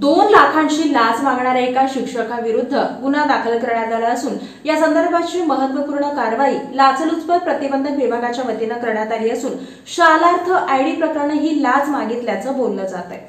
दोन लाखांची लाच मागणाऱ्या एका शिक्षकाविरुद्ध गुन्हा दाखल करण्यात आला असून या संदर्भाची महत्वपूर्ण कारवाई लाचलुचपत प्रतिबंधक विभागाच्या वतीनं करण्यात आली असून शालार्थ आयडी प्रकरण ही लाच मागितल्याचं बोललं जात आहे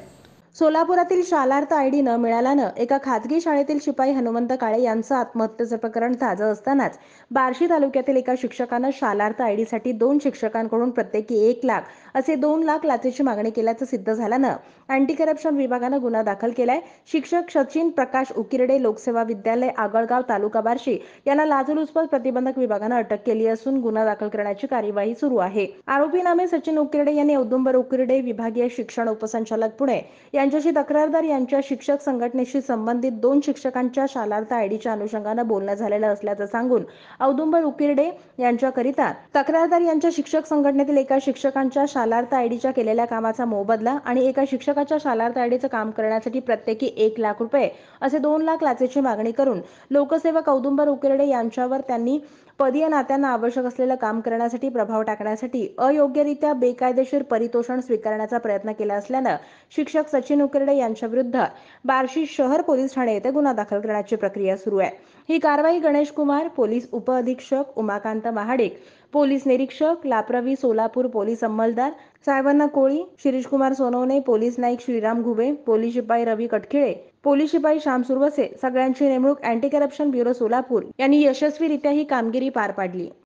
सोलापुरातील शालार्थ आयडी न मिळाल्यानं एका खाजगी शाळेतील शिपाई हनुमंत काळे यांचं आत्महत्येचं प्रकरण ताजं असतानाच बार्शी तालुक्यातील एका शिक्षकानं शालार्थ साठी दोन शिक्षकांकडून प्रत्येकी एक लाख असे दोन लाख लाचेची मागणी केल्याचं सिद्ध झाल्यानं अँटी करप्शन विभागानं गुन्हा दाखल केलाय शिक्षक सचिन प्रकाश उकिरडे लोकसेवा विद्यालय आगळगाव तालुका बार्शी यांना लाचलुचपत प्रतिबंधक विभागानं अटक केली असून गुन्हा दाखल करण्याची कार्यवाही सुरू आहे आरोपी नामे सचिन उकिरडे यांनी औदुंबर उकिरडे विभागीय शिक्षण उपसंचालक पुणे त्यांच्याशी तक्रारदार यांच्या शिक्षक संघटनेशी संबंधित दोन शिक्षकांच्या शालार्थ आयडीच्या अनुषंगानं बोलणं झालेलं असल्याचं सांगून औदुंबर उकिरडे यांच्याकरिता तक्रारदार यांच्या शिक्षक संघटनेतील एका शिक्षकांच्या शालार्थ आयडीच्या केलेल्या कामाचा मोबदला आणि एका शिक्षकाच्या शालार्थ आयडीचं काम करण्यासाठी प्रत्येकी एक लाख रुपये असे दोन लाख लाचेची मागणी करून लोकसेवक औदुंबर उकिरडे यांच्यावर त्यांनी पदीय नात्यांना आवश्यक असलेलं काम करण्यासाठी प्रभाव टाकण्यासाठी अयोग्यरित्या बेकायदेशीर परितोषण स्वीकारण्याचा प्रयत्न केला असल्यानं शिक्षक सचिव सचिन यांच्या यांच्याविरुद्ध बार्शी शहर पोलीस ठाणे येथे गुन्हा दाखल करण्याची प्रक्रिया सुरू आहे ही कारवाई गणेश कुमार पोलीस उपअधीक्षक उमाकांत महाडिक पोलीस निरीक्षक लाप्रवी सोलापूर पोलीस अंमलदार सायवन्ना कोळी शिरीष कुमार सोनवणे पोलीस नाईक श्रीराम घुबे पोलीस शिपाई रवी कटखिळे पोलीस शिपाई श्याम सुरवसे सगळ्यांची नेमणूक अँटी करप्शन ब्युरो सोलापूर यांनी यशस्वीरित्या ही कामगिरी पार पाडली